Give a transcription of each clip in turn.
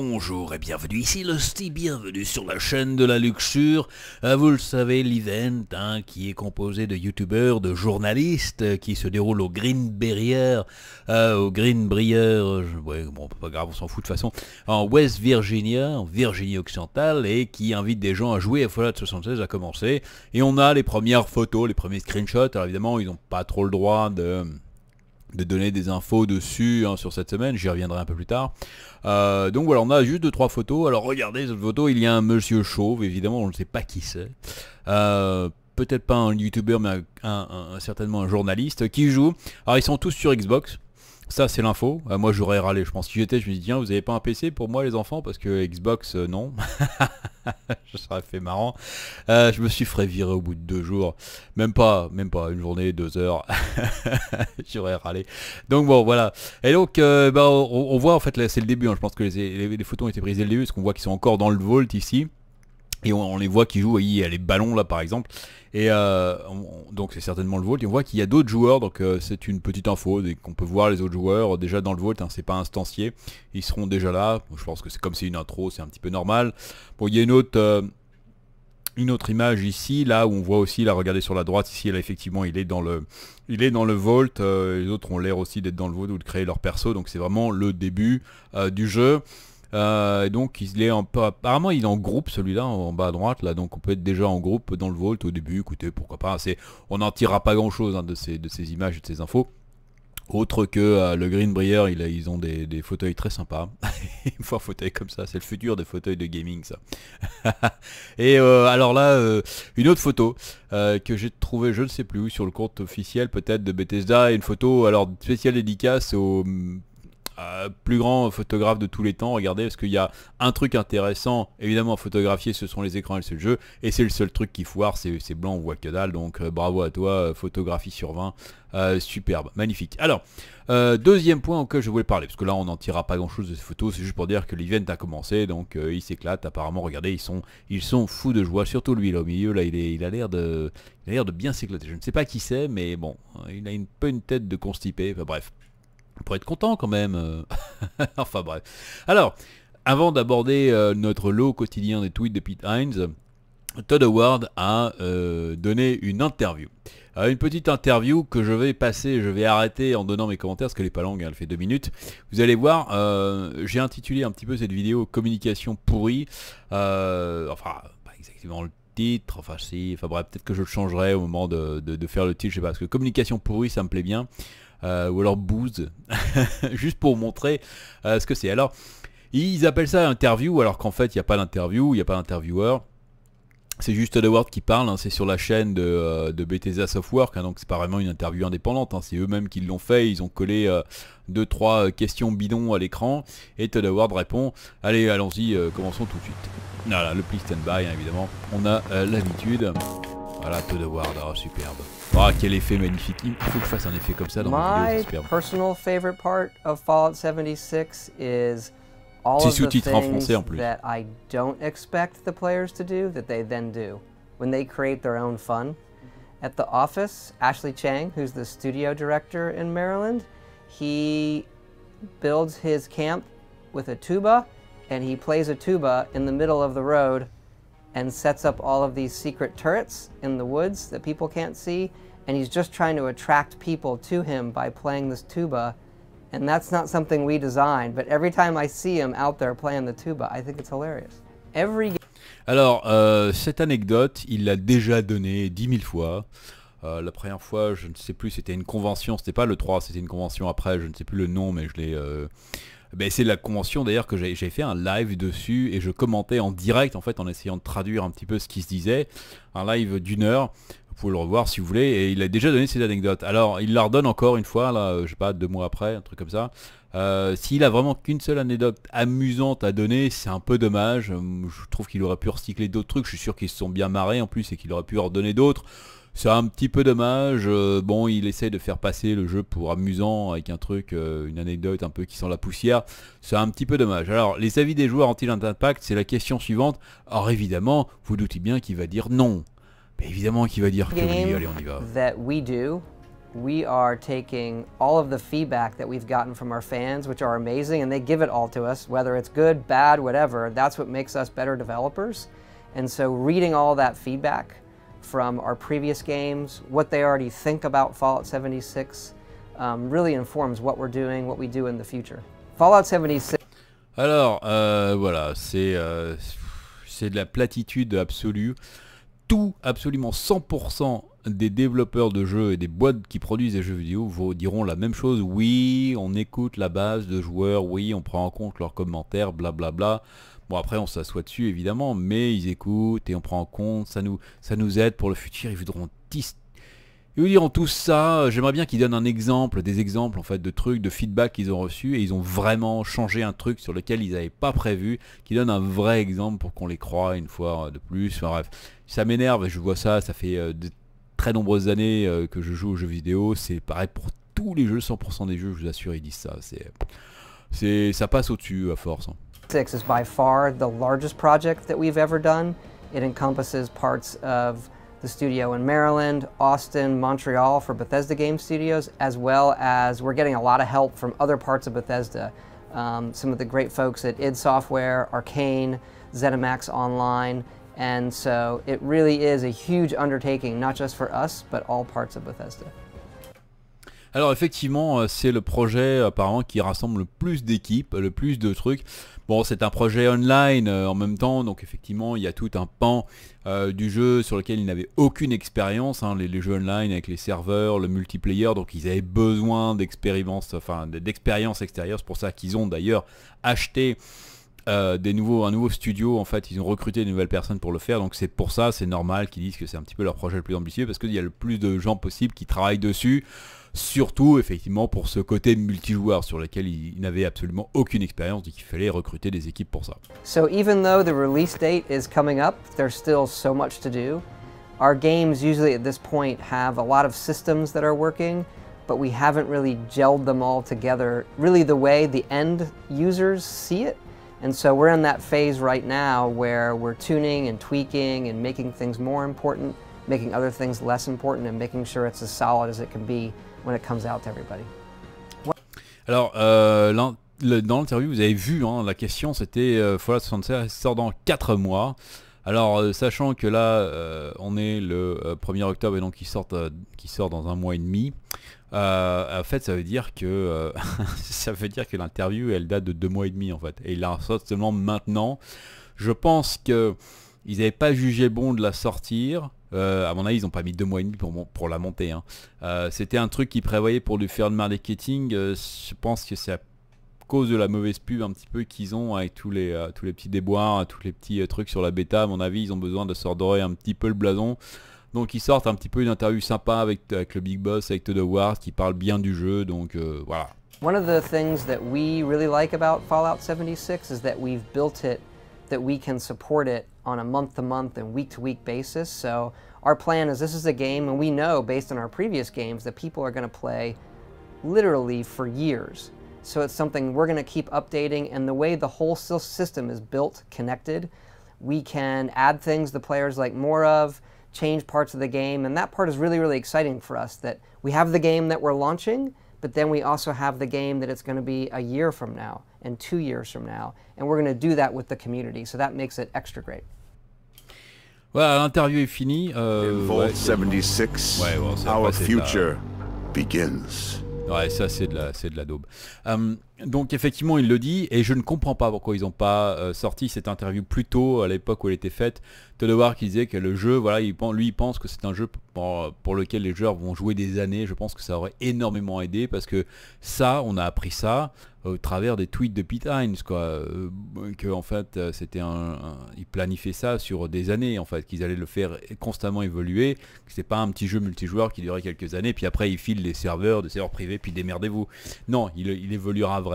bonjour et bienvenue ici Losty, bienvenue sur la chaîne de la luxure. Euh, vous le savez, l'event qui est composé de youtubeurs, de journalistes, euh, qui se déroule au Green Barrier, euh, au Green Brier, bon pas grave, on s'en fout de toute façon, en West Virginia, en Virginie occidentale, et qui invite des gens à jouer à Fallout 76 à commencer. Et on a les premières photos, les premiers screenshots, alors évidemment ils n'ont pas trop le droit de de donner des infos dessus hein, sur cette semaine, j'y reviendrai un peu plus tard. Euh, donc voilà, on a juste deux trois photos. Alors regardez cette photo, il y a un monsieur chauve, évidemment, on ne sait pas qui c'est. Euh, peut-être pas un youtubeur, mais certainement un journaliste qui joue. Alors ils sont tous sur Xbox. Ça, c'est l'info. Euh, moi, j'aurais râlé. Je pense si j'étais, je me dis, tiens, vous n'avez pas un PC pour moi, les enfants Parce que Xbox, euh, non. je serais fait marrant. Euh, je me suis fait virer au bout de deux jours. Même pas, même pas, une journée, deux heures. j'aurais râlé. Donc bon, voilà. Et donc, bah, on, voit, en fait, là, c'est le début. Hein. Je pense que les, les, photos ont été prises dès le début, parce qu'on voit qu'ils sont encore dans le volt ici. Et on, les voit qui jouent, il y a les ballons là par exemple. Et euh, donc c'est certainement le vault Et on voit qu'il y a d'autres joueurs, donc euh, c'est une petite info, qu'on peut voir les autres joueurs euh, déjà dans le vault hein, c'est pas instancié. Ils seront déjà là. je pense que c'est comme c'est une intro, c'est un petit peu normal. Bon, il y a une autre. une autre image ici, là où on voit aussi, là regardez sur la droite, ici là effectivement il est dans le il est dans le vault, les autres ont l'air aussi d'être dans le vault ou de créer leur perso, donc c'est vraiment le début du jeu. Euh, donc il est en, apparemment il est en groupe celui-là en bas à droite là, donc on peut être déjà en groupe dans le Vault au début. Écoutez, pourquoi pas. On n'en tirera pas grand-chose hein, de, ces, images et de ces infos. Autre que euh, le Greenbrier, il, ils ont des, fauteuils très sympas. Une fois fauteuil comme ça, c'est le futur des fauteuils de gaming ça. et euh, alors là, euh, une autre photo que j'ai trouvée, je ne sais plus où, sur le compte officiel peut-être de Bethesda, une photo alors spéciale dédicace au euh, plus grand photographe de tous les temps, regardez, parce qu'il y a un truc intéressant, évidemment, à photographier, ce sont les écrans et le jeu, et c'est le seul truc qui foire, c'est blanc, on voit que dalle, donc euh, bravo à toi, euh, photographie sur 20, superbe, magnifique. Alors, deuxième point auquel je voulais parler, parce que là, on n'en tirera pas grand-chose de ces photos, c'est juste pour dire que l'event a commencé, donc il s'éclate apparemment, regardez, ils sont, ils sont fous de joie, surtout lui, là, au milieu, là, il, a l'air de... l'air de bien s'éclater. Je ne sais pas qui c'est, mais bon, il a une, peu une tête de constipé. Enfin bref. Pour être content quand même. Euh, enfin bref. Alors, avant d'aborder euh, notre lot quotidien des tweets de Pete Hines, Todd Howard a euh, donné une interview. une petite interview que je vais passer, je vais arrêter en donnant mes commentaires, parce qu'elle n'est pas longue, hein, elle fait deux minutes. Vous allez voir, j'ai intitulé un petit peu cette vidéo Communication pourrie. enfin, pas exactement le titre, enfin si, enfin bref, peut-être que je le changerai au moment de, de faire le titre, je sais pas, parce que Communication pourrie, ça me plaît bien. Euh, ou alors Booze juste pour montrer euh, ce que c'est. Alors, ils appellent ça interview, alors qu'en fait, il n'y a pas d'interview, il n'y a pas d'interviewer C'est juste Edward qui parle, hein. c'est sur la chaîne de, euh, Bethesda Softwork, hein. donc c'est pas vraiment une interview indépendante, hein. c'est eux-mêmes qui l'ont fait, ils ont collé 2-3 questions bidons à l'écran, et Todd répond, allez allons-y, commençons tout de suite. Voilà, le please stand by évidemment, on a l'habitude. Voilà Todd Howard, ah, superbe. Oh, quel effet magnifique. Il faut que je fasse un effet comme ça dans ma vidéo, My personal favorite part of Fallout 76 is all of the things that I don't expect the players to do that they then do when they create their own fun. At the office, Ashley Chang, who's the studio director in Maryland, he builds his camp with a tuba and he plays a tuba in the middle of the road and sets up all of these secret turrets in the woods that people can't see. And he's just trying to attract people to him by playing this tuba. And that's not something we designed, but every time I see him out there playing the tuba, I think it's hilarious. Alors, euh, cette anecdote, il l'a déjà donnée dix mille fois. Euh, la première fois, je ne sais plus, c'était une convention, c'était pas le 3, c'était une convention après, je ne sais plus le nom, mais je l'ai... Euh, ben, c'est la convention d'ailleurs que j'ai fait un live dessus et je commentais en direct en fait en essayant de traduire un petit peu ce qui se disait. Un live d'une heure vous pouvez le revoir si vous voulez. Et il a déjà donné ses anecdotes. Alors, il la redonne encore une fois, là, euh, je sais pas, deux mois après, un truc comme ça. Euh, s'il a vraiment qu'une seule anecdote amusante à donner, c'est un peu dommage. Euh, je trouve qu'il aurait pu recycler d'autres trucs. Je suis sûr qu'ils se sont bien marrés en plus et qu'il aurait pu en redonner d'autres. C'est un petit peu dommage. bon, il essaie de faire passer le jeu pour amusant avec un truc, une anecdote un peu qui sent la poussière. C'est un petit peu dommage. Alors, les avis des joueurs ont-ils un impact C'est la question suivante. Or, évidemment, vous doutez bien qu'il va dire non. Mais évidemment qu'il va dire que oui, allez, on y va. That we do. We are taking all of the feedback that we've gotten from our fans, which are amazing, and they give it all to us, whether it's good, bad, whatever. That's what makes us better developers. And so, reading all that feedback from our previous games, what they already think about Fallout 76, um, really informs what we're doing, what we do in the future. Fallout 76. Alors, euh, voilà, c'est euh, de la platitude absolue. absolument 100% des développeurs de jeux et des boîtes qui produisent des jeux vidéo vous diront la même chose. Oui, on écoute la base de joueurs, oui, on prend en compte leurs commentaires, blablabla. Bla bla. Bon, après, on s'assoit dessus, évidemment, mais ils écoutent et on prend en compte, ça nous, ça nous aide pour le futur, ils voudront ils vous diront tout ça, j'aimerais bien qu'ils donnent un exemple, des exemples en fait de trucs, de feedback qu'ils ont reçu et ils ont vraiment changé un truc sur lequel ils n'avaient pas prévu, qu'ils donnent un vrai exemple pour qu'on les croit une fois de plus, enfin bref ça m'énerve, je vois ça, ça fait euh, de très nombreuses années euh, que je joue aux jeux vidéo, c'est pareil pour tous les jeux, 100% des jeux, je vous assure, ils disent ça, c'est... C'est, ça passe au-dessus à force. Hein. Six is by far the largest project that we've ever done. It encompasses parts of the studio in Maryland, Austin, Montreal for Bethesda Game Studios, as well as we're getting a lot of help from other parts of Bethesda. Um, some of the great folks at id Software, Arcane, ZeniMax Online, And so it really is a huge undertaking, not just for us, but all parts of Bethesda. Alors effectivement, euh, c'est le projet euh, apparemment qui rassemble le plus d'équipes, le plus de trucs. Bon, c'est un projet online euh, en même temps, donc effectivement, il y a tout un pan du jeu sur lequel ils n'avaient aucune expérience, hein, les, jeux online avec les serveurs, le multiplayer, donc ils avaient besoin enfin d'expérience extérieure. C'est pour ça qu'ils ont d'ailleurs acheté euh, des nouveaux, un nouveau studio, en fait, ils ont recruté de nouvelles personnes pour le faire, donc c'est pour ça, c'est normal qu'ils disent que c'est un petit peu leur projet le plus ambitieux, parce qu'il y a le plus de gens possible qui travaillent dessus, surtout effectivement pour ce côté multijoueur sur lequel ils n'avaient absolument aucune expérience, donc il fallait recruter des équipes pour ça. So even though the release date is coming up, there's still so much to do. Our games usually at this point have a lot of systems that are working, but we haven't really gelled them all together really the way the end users see it. And so we're in that phase right now where we're tuning and tweaking and making things more important, making other things less important, and making sure it's as solid as it can be when it comes out to everybody. Alors, euh, le, dans l'interview, vous avez vu, hein, la question c'était euh, Fallout 76 sort dans 4 mois. Alors, euh, sachant que là, euh, on est le 1er euh, octobre et donc il sort, sort dans un mois et demi. Euh, en fait, ça veut dire que euh, ça veut dire que l'interview, elle date de deux mois et demi en fait, et il la sort seulement maintenant. Je pense que ils n'avaient pas jugé bon de la sortir. Euh, à mon avis, ils n'ont pas mis deux mois et demi pour, pour la monter. Hein. C'était un truc qu'ils prévoyaient pour lui faire de marketing. je pense que c'est à cause de la mauvaise pub un petit peu qu'ils ont avec tous les, tous les petits déboires, tous les petits trucs sur la bêta. À mon avis, ils ont besoin de sordorer un petit peu le blason. Donc ils sortent un petit peu une interview sympa avec, avec le Big Boss, avec Todd Howard, qui parle bien du jeu, donc euh, voilà. One of the things that we really like about Fallout 76 is that we've built it that we can support it on a month to month and week to week basis. So our plan is this is a game and we know based on our previous games that people are going to play literally for years. So it's something we're going to keep updating and the way the whole system is built connected, we can add things the players like more of change parts of the game. And that part is really, really exciting for us that we have the game that we're launching, but then we also have the game that it's going to be a year from now and two years from now. And we're going to do that with the community. So that makes it extra great. Well, l'interview est finie. Euh, Vault ouais, 76, ouais, bon, our future begins. Ouais, ça c'est de la, c'est de la daube. Um, Donc effectivement, il le dit, et je ne comprends pas pourquoi ils n'ont pas euh, sorti cette interview plus tôt, à l'époque où elle était faite. de voir qu'il disait que le jeu, voilà, lui, il pense que c'est un jeu pour, lequel les joueurs vont jouer des années. Je pense que ça aurait énormément aidé, parce que ça, on a appris ça euh, au travers des tweets de Pete Hines, quoi. Euh, que en fait, c'était un, il Ils ça sur des années, en fait, qu'ils allaient le faire constamment évoluer, que c'était pas un petit jeu multijoueur qui durait quelques années, puis après, il file les serveurs, des serveurs privés, puis démerdez-vous. Non, il, il évoluera vraiment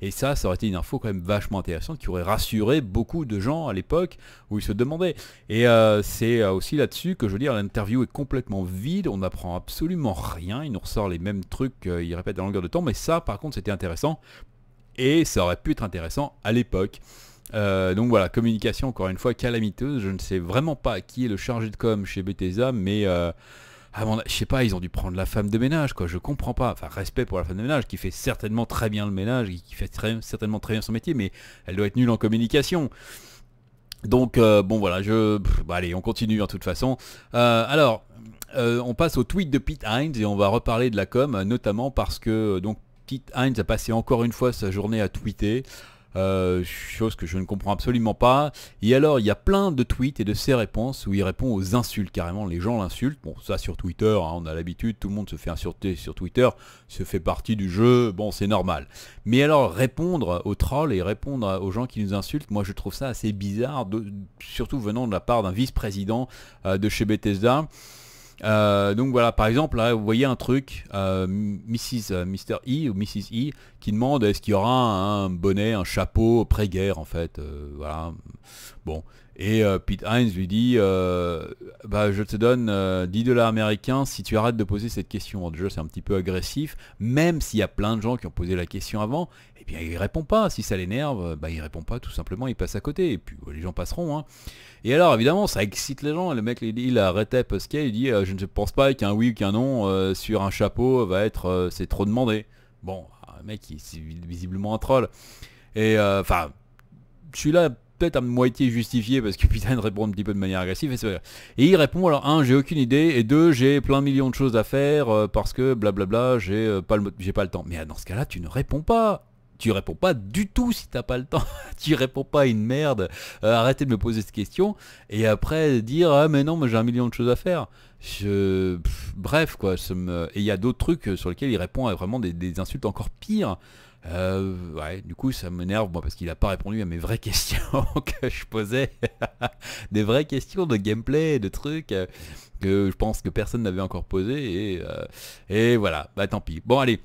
et ça, ça aurait été une info quand même vachement intéressante qui aurait rassuré beaucoup de gens à l'époque où ils se demandaient. Et euh, c'est euh, aussi là-dessus que je veux dire, l'interview est complètement vide, on n'apprend absolument rien, il nous ressort les mêmes trucs, qu'il euh, répète à longueur de temps, mais ça par contre c'était intéressant. Et ça aurait pu être intéressant à l'époque. donc voilà, communication encore une fois calamiteuse. Je ne sais vraiment pas qui est le chargé de com chez Bethesda, mais ah, je sais pas, ils ont dû prendre la femme de ménage, quoi. Je comprends pas. Enfin, respect pour la femme de ménage qui fait certainement très bien le ménage, qui fait très, certainement très bien son métier, mais elle doit être nulle en communication. Donc euh, bon voilà, je bah, allez, on continue en hein, toute façon. Euh, alors, euh, on passe au tweet de Pete Hines et on va reparler de la com, notamment parce que donc Pete Hines a passé encore une fois sa journée à tweeter. Euh, chose que je ne comprends absolument pas. Et alors, il y a plein de tweets et de ses réponses où il répond aux insultes, carrément, les gens l'insultent. Bon, ça sur Twitter, hein, on a l'habitude, tout le monde se fait insulter sur Twitter, se fait partie du jeu, bon, c'est normal. Mais alors, répondre aux trolls et répondre aux gens qui nous insultent, moi je trouve ça assez bizarre, surtout venant de la part d'un vice-président euh, de chez Bethesda. Euh, donc voilà, par exemple, là, vous voyez un truc, euh, Mrs. Euh, Mr. E ou Mrs. E qui demande est-ce qu'il y aura un, bonnet, un chapeau pré-guerre en fait. voilà. Bon, et euh, Pete Hines lui dit euh, bah, Je te donne 10 euh, dollars américains si tu arrêtes de poser cette question. déjà, c'est un petit peu agressif, même s'il y a plein de gens qui ont posé la question avant, et eh bien, il répond pas. Si ça l'énerve, bah, il répond pas, tout simplement, il passe à côté. Et puis, les gens passeront. Hein. Et alors, évidemment, ça excite les gens. Le mec, il, arrêtait parce qu'il dit Je ne pense pas qu'un oui ou qu'un non sur un chapeau va être. c'est trop demandé. Bon, le mec, c'est visiblement un troll. Et enfin, je suis là peut-être à moitié justifié parce que putain de répondre un petit peu de manière agressive et c'est vrai. Et il répond alors un j'ai aucune idée et deux j'ai plein millions de choses à faire euh, parce que blablabla j'ai euh, pas le j'ai pas le temps. Mais ah, dans ce cas-là tu ne réponds pas. Tu réponds pas du tout si t'as pas le temps. tu réponds pas à une merde. Euh, arrêtez de me poser cette question et après dire ah mais non mais j'ai un million de choses à faire. Je... bref quoi. Et il y a d'autres trucs sur lesquels il répond à vraiment des, des insultes encore pires. Euh, ouais, du coup, ça m'énerve, moi, parce qu'il n'a pas répondu à mes vraies questions que je posais. des vraies questions de gameplay, de trucs euh, que je pense que personne n'avait encore posé. Et, euh, et voilà, bah tant pis. Bon, allez,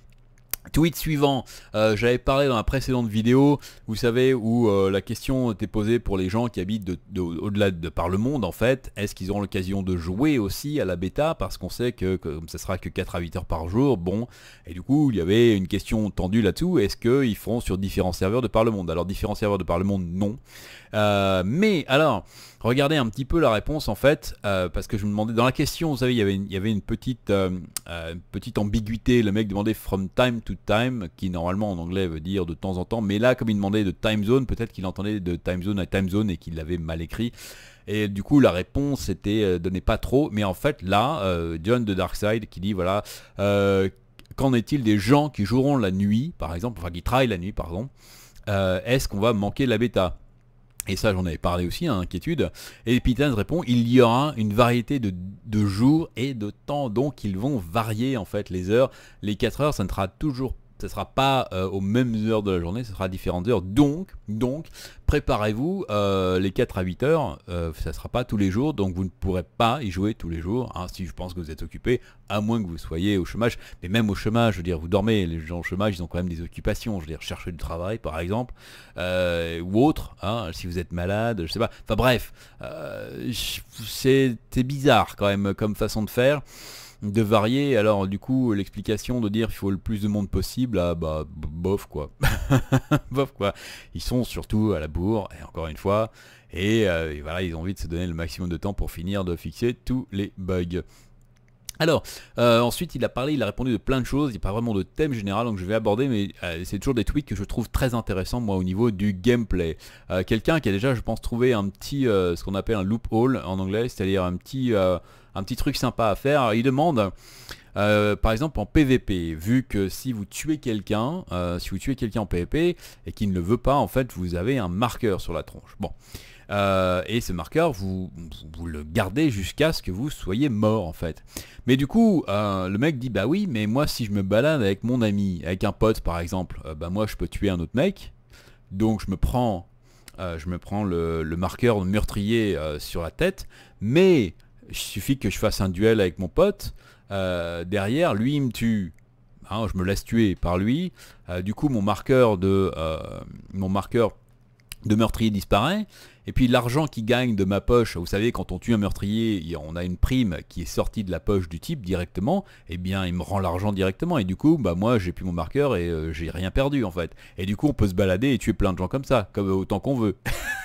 Tweet suivant, euh, j'avais parlé dans la précédente vidéo, vous savez, où euh, la question était posée pour les gens qui habitent au-delà de par le monde en fait, est-ce qu'ils auront l'occasion de jouer aussi à la bêta parce qu'on sait que, comme ça sera que 4 à 8 heures par jour, bon, et du coup il y avait une question tendue là-dessous, est-ce qu'ils feront sur différents serveurs de par le monde Alors différents serveurs de par le monde, non. Euh, mais alors... Regardez un petit peu la réponse en fait, euh, parce que je me demandais, dans la question, vous savez, il y avait une, petite, euh, euh, petite ambiguïté, le mec demandait from time to time, qui normalement en anglais veut dire de temps en temps, mais là comme il demandait de time zone, peut-être qu'il entendait de time zone à time zone et qu'il l'avait mal écrit. Et du coup, la réponse était donnez pas trop, mais en fait là, John de Darkside qui dit, voilà, qu'en est-il des gens qui joueront la nuit, par exemple, enfin qui travaillent la nuit, pardon, est-ce qu'on va manquer la bêta et ça, j'en avais parlé aussi, hein, inquiétude. Et Python répond, il y aura une variété de, jours et de temps, donc ils vont varier en fait les heures. Les 4 heures, ça ne sera toujours ce sera pas euh, aux mêmes heures de la journée, ce sera à différentes heures. Donc, donc, préparez-vous euh, les 4 à 8 heures, euh, ça sera pas tous les jours, donc vous ne pourrez pas y jouer tous les jours, hein, si je pense que vous êtes occupé, à moins que vous soyez au chômage. Mais même au chômage, je veux dire, vous dormez, les gens au chômage, ils ont quand même des occupations, je veux dire, chercher du travail par exemple, euh, ou autre, hein, si vous êtes malade, je sais pas. Enfin bref, c'est bizarre quand même comme façon de faire de varier. Alors du coup, l'explication de dire qu'il faut le plus de monde possible, ah bah bof quoi. bof quoi. Ils sont surtout à la bourre, et encore une fois, euh, et, voilà, ils ont envie de se donner le maximum de temps pour finir de fixer tous les bugs. Alors, euh, ensuite il a parlé, il a répondu de plein de choses, il n'y a pas vraiment de thème général, donc je vais aborder, mais euh, c'est toujours des tweets que je trouve très intéressants, moi, au niveau du gameplay. Quelqu'un qui a déjà, je pense, trouvé un petit, ce qu'on appelle un loophole en anglais, c'est-à-dire un petit un petit truc sympa à faire. Il demande, euh, par exemple en PVP, vu que si vous tuez quelqu'un, euh, si vous tuez quelqu'un en PVP et qu'il ne le veut pas, en fait, vous avez un marqueur sur la tronche. Bon. Euh, et ce marqueur, vous, le gardez jusqu'à ce que vous soyez mort en fait. Mais du coup, le mec dit bah oui, mais moi si je me balade avec mon ami, avec un pote par exemple, bah moi je peux tuer un autre mec. Donc je me prends, je me prends le, le marqueur meurtrier sur la tête, mais il suffit que je fasse un duel avec mon pote, euh, derrière, lui, il me tue. Hein, je me laisse tuer par lui. Euh, du coup, mon marqueur de euh, mon marqueur de meurtrier disparaît. Et puis l'argent qui gagne de ma poche, vous savez, quand on tue un meurtrier, on a une prime qui est sortie de la poche du type directement. Eh bien, il me rend l'argent directement. Et du coup, bah moi, j'ai plus mon marqueur et j'ai rien perdu en fait. Et du coup, on peut se balader et tuer plein de gens comme ça, comme autant qu'on veut.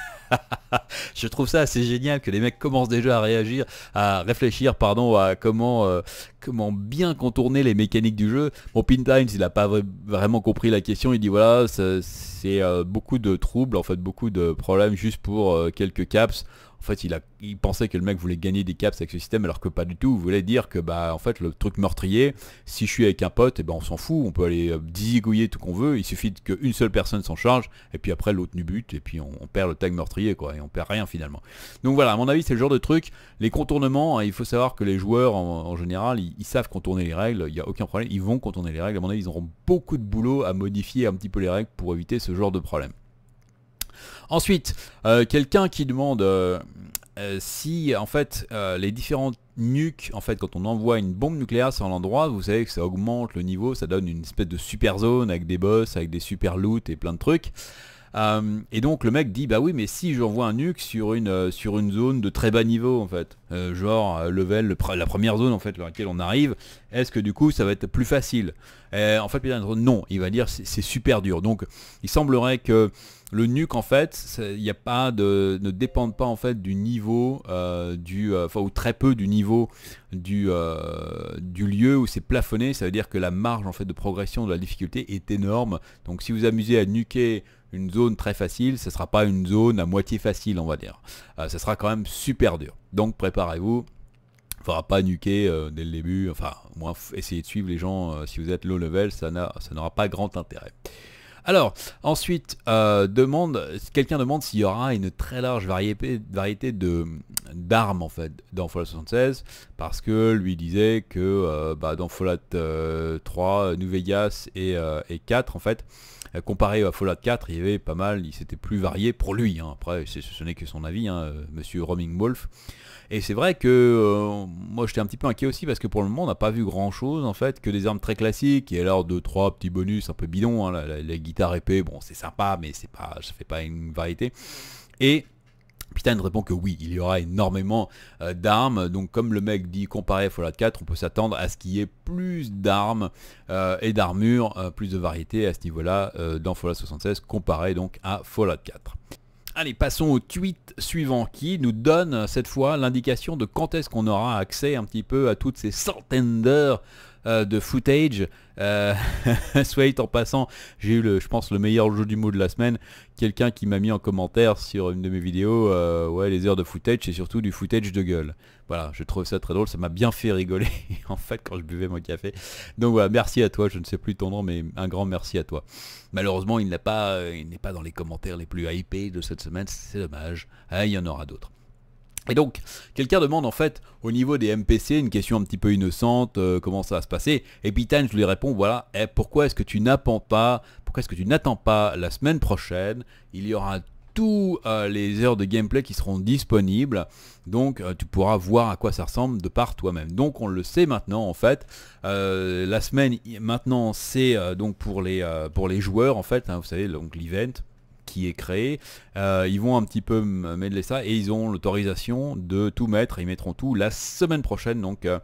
je trouve ça assez génial que les mecs commencent déjà à réagir, à réfléchir, pardon, à comment, euh, comment bien contourner les mécaniques du jeu. Pin Times, il n'a pas vraiment compris la question. Il dit voilà, c'est euh, beaucoup de troubles, en fait, beaucoup de problèmes juste pour euh, quelques caps. En fait, il, pensait que le mec voulait gagner des caps avec ce système, alors que pas du tout. Il voulait dire que, bah, en fait, le truc meurtrier, si je suis avec un pote, et eh ben, on s'en fout. On peut aller euh, disigouiller tout qu'on veut. Il suffit qu'une seule personne s'en charge, et puis après, l'autre nu bute, et puis on, perd le tag meurtrier, quoi, et on perd rien finalement. Donc voilà, à mon avis, c'est le genre de truc. Les contournements, hein, il faut savoir que les joueurs, en, général, ils, ils, savent contourner les règles. Il n'y a aucun problème. Ils vont contourner les règles. À mon avis, ils auront beaucoup de boulot à modifier un petit peu les règles pour éviter ce genre de problème. Ensuite, euh, quelqu'un qui demande euh, euh, si en fait les différentes nuques, en fait quand on envoie une bombe nucléaire sur l'endroit, vous savez que ça augmente le niveau, ça donne une espèce de super zone avec des boss, avec des super loot et plein de trucs. Euh, et donc le mec dit bah oui mais si j'envoie un nuke sur une, euh, sur une zone de très bas niveau en fait, euh, genre level, la première zone en fait dans laquelle on arrive, est-ce que du coup ça va être plus facile En fait non, il va dire c'est super dur. Donc il semblerait que le nuke en fait, il n'y a pas de, ne dépend pas en fait du niveau du, enfin ou très peu du niveau du, du lieu où c'est plafonné. Ça veut dire que la marge en fait de progression de la difficulté est énorme. Donc si vous amusez à nuquer une zone très facile, ce ne sera pas une zone à moitié facile, on va dire. Euh, ce sera quand même super dur. Donc préparez-vous. Il ne faudra pas nuquer euh, dès le début. Enfin, moins, essayez de suivre les gens. Euh, si vous êtes low level, ça n'aura pas grand intérêt. Alors, ensuite, euh, demande, quelqu'un demande s'il y aura une très large variété, de d'armes en fait dans Fallout 76, parce que lui disait que euh, bah, dans Fallout 3, euh, New Vegas et, 4 en fait, comparé à Fallout 4, il y avait pas mal, il s'était plus varié pour lui. Hein. Après, ce, ce n'est que son avis, hein, monsieur Roming Wolf. Et c'est vrai que euh, moi j'étais un petit peu inquiet aussi parce que pour le moment on n'a pas vu grand chose en fait que des armes très classiques et alors deux trois petits bonus un peu bidons. Hein, la, guitare épée, bon c'est sympa mais c'est pas, ça fait pas une variété. Et Pitain répond que oui, il y aura énormément euh, d'armes. Donc comme le mec dit comparé à Fallout 4, on peut s'attendre à ce qu'il y ait plus d'armes euh, et d'armures, plus de variétés à ce niveau-là dans Fallout 76 comparé donc à Fallout 4. Allez, passons au tweet suivant qui nous donne cette fois l'indication de quand est-ce qu'on aura accès un petit peu à toutes ces centaines d'heures euh, de footage. Euh, soit en passant, j'ai eu le, je pense le meilleur jeu du mot de la semaine. Quelqu'un qui m'a mis en commentaire sur une de mes vidéos, euh, ouais les heures de footage c'est surtout du footage de gueule. Voilà, je trouve ça très drôle, ça m'a bien fait rigoler en fait quand je buvais mon café. Donc voilà, merci à toi, je ne sais plus ton nom mais un grand merci à toi. Malheureusement il n'est pas, il n'est pas dans les commentaires les plus hypés de cette semaine, c'est dommage. Ah, il y en aura d'autres. Et donc, quelqu'un demande en fait au niveau des MPC une question un petit peu innocente, euh, comment ça va se passer Et bitan je lui réponds, voilà, eh, pourquoi est-ce que tu n'attends pas, pourquoi est-ce que tu n'attends pas la semaine prochaine Il y aura tous euh, les heures de gameplay qui seront disponibles. Donc euh, tu pourras voir à quoi ça ressemble de par toi-même. Donc on le sait maintenant en fait. la semaine maintenant c'est donc pour les, pour les joueurs en fait. Hein, vous savez donc l'event qui est créé. Euh, ils vont un petit peu mêler ça et ils ont l'autorisation de tout mettre. Ils mettront tout la semaine prochaine. Donc euh,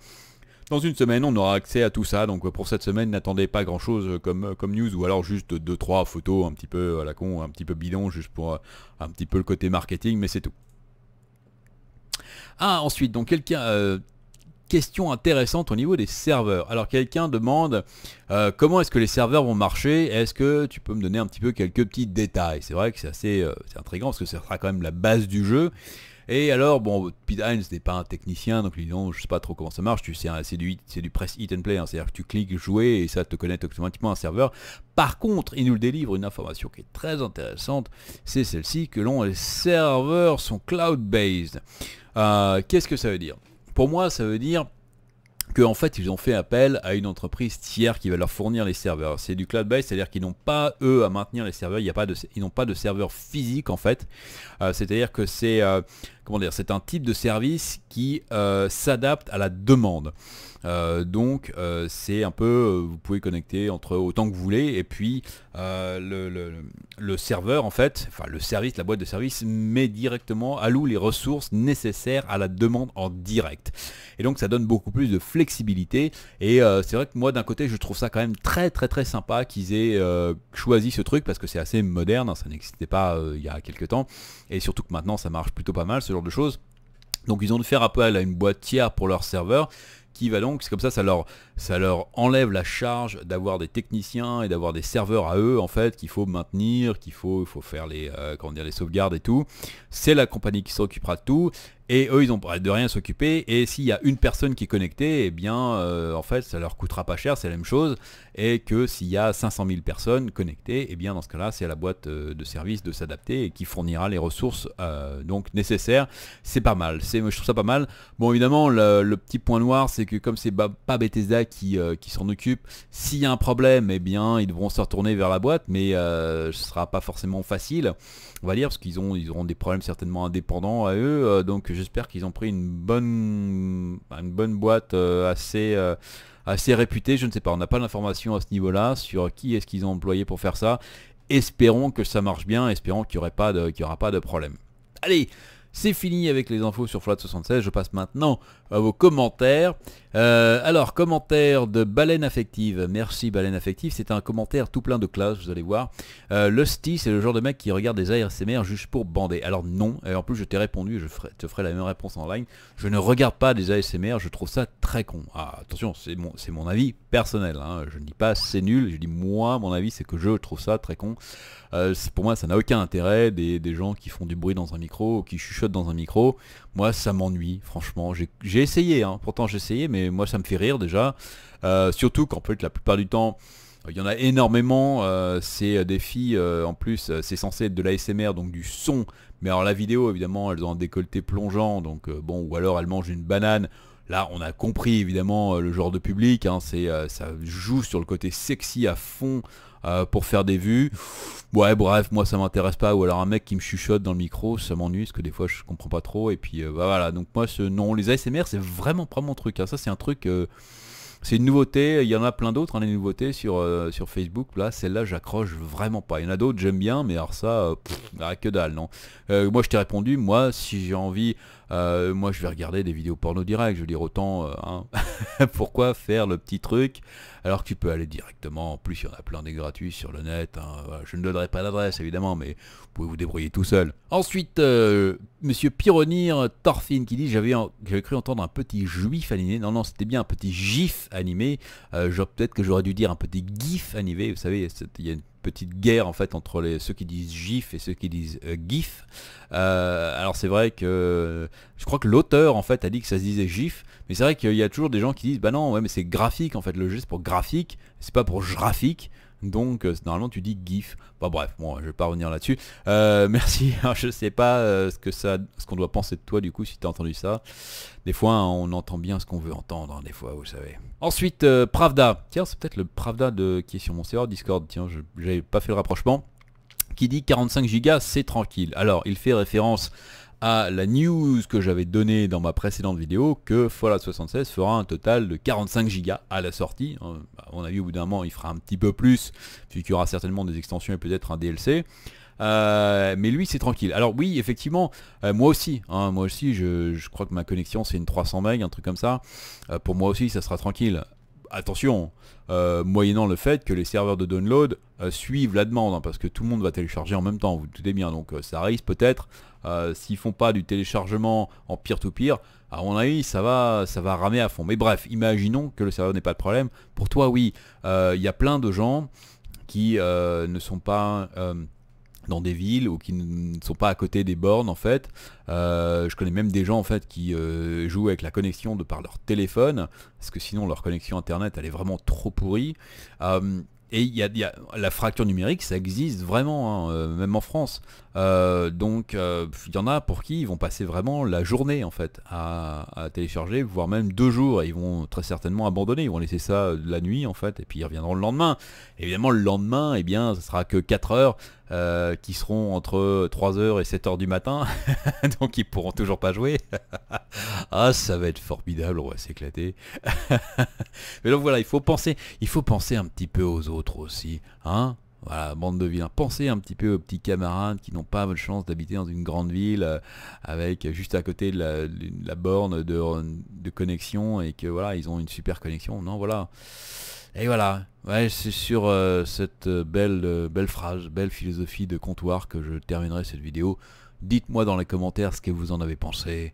dans une semaine, on aura accès à tout ça. Donc euh, pour cette semaine, n'attendez pas grand chose comme, comme news ou alors juste deux trois photos un petit peu à la con, un petit peu bidon, juste pour un petit peu le côté marketing, mais c'est tout. Ah, ensuite, donc quelqu'un, question intéressante au niveau des serveurs. Alors quelqu'un demande euh, comment est-ce que les serveurs vont marcher Est-ce que tu peux me donner un petit peu quelques petits détails C'est vrai que c'est assez euh, c'est intriguant parce que ça sera quand même la base du jeu. Et alors, bon, Pete Hines n'est pas un technicien, donc lui non, je sais pas trop comment ça marche, tu sais, hein, c'est du, press hit and play, hein. c'est-à-dire que tu cliques, jouer, et ça te connecte automatiquement à un serveur. Par contre, il nous délivre une information qui est très intéressante, c'est celle-ci, que l'on les serveurs sont cloud-based. Euh, qu'est-ce que ça veut dire pour moi, ça veut dire qu'en fait ils ont fait appel à une entreprise tiers qui va leur fournir les serveurs. C'est du cloud-based, c'est-à-dire qu'ils n'ont pas eux à maintenir les serveurs, il a pas de, ils n'ont pas de serveur physique en fait. Euh, c'est-à-dire que c'est euh, comment dire, c'est un type de service qui euh, s'adapte à la demande. Euh, donc euh, c'est un peu, vous pouvez connecter entre autant que vous voulez et puis le, serveur en fait, enfin le service, la boîte de service met directement, alloue les ressources nécessaires à la demande en direct. Et donc ça donne beaucoup plus de flexibilité et c'est vrai que moi d'un côté je trouve ça quand même très très très sympa qu'ils aient choisi ce truc parce que c'est assez moderne, hein, ça n'existait pas il y a quelques temps et surtout que maintenant ça marche plutôt pas mal de choses. Donc ils ont de faire appel à une boîte pour leur serveur qui va donc, c'est comme ça, ça leur, ça leur enlève la charge d'avoir des techniciens et d'avoir des serveurs à eux, en fait, qu'il faut maintenir, qu'il faut, faut faire les, euh, comment dire, les sauvegardes et tout. C'est la compagnie qui s'occupera de tout. Et eux, ils ont de rien s'occuper. Et s'il y a une personne qui est connectée, eh bien, euh, en fait, ça leur coûtera pas cher, c'est la même chose. Et que s'il y a 500 000 personnes connectées, eh bien, dans ce cas-là, c'est à la boîte euh, de service de s'adapter et qui fournira les ressources euh, donc nécessaires. C'est pas mal. C'est, je trouve ça pas mal. Bon, évidemment, le, petit point noir, c'est que comme c'est pas Bethesda qui, qui s'en occupe, s'il y a un problème, eh bien, ils devront se retourner vers la boîte, mais ce sera pas forcément facile, on va dire, parce qu'ils ont, auront des problèmes certainement indépendants à eux. donc j'espère qu'ils ont pris une bonne, bah, une bonne boîte euh, assez, euh, assez réputée. Je ne sais pas, on n'a pas d'informations à ce niveau-là sur qui est-ce qu'ils ont employé pour faire ça. Espérons que ça marche bien, espérons qu'il n'y aura pas de problème. Allez, c'est fini avec les infos sur Flat 76, je passe maintenant bah, vos commentaires. Euh, alors, commentaire de Baleine Affective. Merci Baleine Affective. C'est un commentaire tout plein de classe, vous allez voir. Euh, Lusty, c'est le genre de mec qui regarde des ASMR juste pour bander. Alors non, et en plus je t'ai répondu, je te ferai la même réponse en ligne. Je ne regarde pas des ASMR, je trouve ça très con. Ah, attention, c'est mon, mon avis personnel. Hein. Je ne dis pas c'est nul, je dis moi, mon avis c'est que je trouve ça très con. Euh, pour moi, ça n'a aucun intérêt. Des, gens qui font du bruit dans un micro, qui chuchotent dans un micro, moi ça m'ennuie, franchement. J'ai essayé, hein. pourtant j'ai essayé, mais moi ça me fait rire déjà. Euh, surtout qu'en fait la plupart du temps, il y en a énormément, euh, Ces euh, défis, en plus c'est censé être de l'ASMR, donc du son. Mais alors la vidéo, évidemment, elles ont un décolleté plongeant, donc bon, ou alors elles mangent une banane, Là, on a compris évidemment euh, le genre de public, hein, euh, ça joue sur le côté sexy à fond euh, pour faire des vues. Ouais, bref, moi ça m'intéresse pas. Ou alors un mec qui me chuchote dans le micro, ça m'ennuie parce que des fois je comprends pas trop. Et puis bah, voilà, donc moi ce non, les ASMR c'est vraiment pas mon truc. Hein. Ça c'est un truc, c'est une nouveauté. Il y en a plein d'autres, hein, les nouveautés sur, sur Facebook. Là, celle-là j'accroche vraiment pas. Il y en a d'autres j'aime bien, mais alors ça, ah, que dalle, non. moi je t'ai répondu, moi si j'ai envie euh, moi, je vais regarder des vidéos porno direct. Je veux dire, autant, euh, hein, pourquoi faire le petit truc alors que tu peux aller directement. En plus, il y en a plein des gratuits sur le net. Hein. Je ne donnerai pas d'adresse, évidemment, mais vous pouvez vous débrouiller tout seul. Ensuite, euh, Monsieur Pironir Torfin qui dit j'avais cru entendre un petit juif animé. Non, non, c'était bien un petit gif animé. Euh, Peut-être que j'aurais dû dire un petit gif animé. Vous savez, il y a une petite guerre en fait entre les, ceux qui disent GIF et ceux qui disent euh, GIF. Euh, alors c'est vrai que je crois que l'auteur en fait a dit que ça se disait GIF, mais c'est vrai qu'il y a toujours des gens qui disent bah non ouais mais c'est graphique en fait le jeu c'est pour graphique, c'est pas pour graphique. Donc euh, normalement tu dis GIF. Bah bref, moi je vais pas revenir là-dessus. Euh, merci, je je sais pas euh, ce que ça, ce qu'on doit penser de toi du coup si tu as entendu ça. Des fois hein, on entend bien ce qu'on veut entendre, hein, des fois vous savez. Ensuite Pravda. Tiens c'est peut-être le Pravda de, qui est sur mon serveur Discord. Tiens, j'avais pas fait le rapprochement. Qui dit 45 go c'est tranquille. Alors il fait référence à la news que j'avais donnée dans ma précédente vidéo que Fallout 76 fera un total de 45 gigas à la sortie. Hein, bah, on a vu au bout d'un moment il fera un petit peu plus puisqu'il y aura certainement des extensions et peut-être un DLC. Euh, mais lui c'est tranquille. Alors oui effectivement euh, moi aussi, hein, moi aussi je, crois que ma connexion c'est une 300 MB, un truc comme ça. Euh, pour moi aussi ça sera tranquille. Attention, moyennant le fait que les serveurs de download suivent la demande, hein, parce que tout le monde va télécharger en même temps, vous, vous doutez bien, donc ça risque peut-être euh, s'ils font pas du téléchargement en peer-to-peer, à mon avis, ça va, ça va ramer à fond. Mais bref, imaginons que le serveur n'est pas de problème. Pour toi, oui, il euh, y a plein de gens qui euh, ne sont pas dans des villes ou qui ne sont pas à côté des bornes en fait. je connais même des gens en fait qui jouent avec la connexion de par leur téléphone, parce que sinon leur connexion internet elle est vraiment trop pourrie. et il y, a, la fracture numérique, ça existe vraiment, hein, même en France. Euh, donc il euh, y en a pour qui ils vont passer vraiment la journée en fait à, télécharger, voire même deux jours, et ils vont très certainement abandonner, ils vont laisser ça euh, la nuit en fait, et puis ils reviendront le lendemain. Évidemment le lendemain, eh bien, ce sera que 4 heures. qui seront entre 3h et 7h du matin, donc ils pourront toujours pas jouer. ah, ça va être formidable, on va s'éclater. Mais donc voilà, il faut penser, il faut penser un petit peu aux autres aussi, hein voilà, bande de vilains. Pensez un petit peu aux petits camarades qui n'ont pas de chance d'habiter dans une grande ville euh, avec juste à côté la, borne de, connexion et que voilà, ils ont une super connexion. Non, voilà. Et voilà. Ouais, c'est sur euh, cette belle, belle phrase, belle philosophie de comptoir que je terminerai cette vidéo. Dites-moi dans les commentaires ce que vous en avez pensé.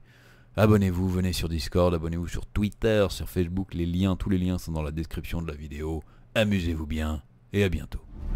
Abonnez-vous, venez sur Discord, abonnez-vous sur Twitter, sur Facebook, les liens, tous les liens sont dans la description de la vidéo. Amusez-vous bien et à bientôt.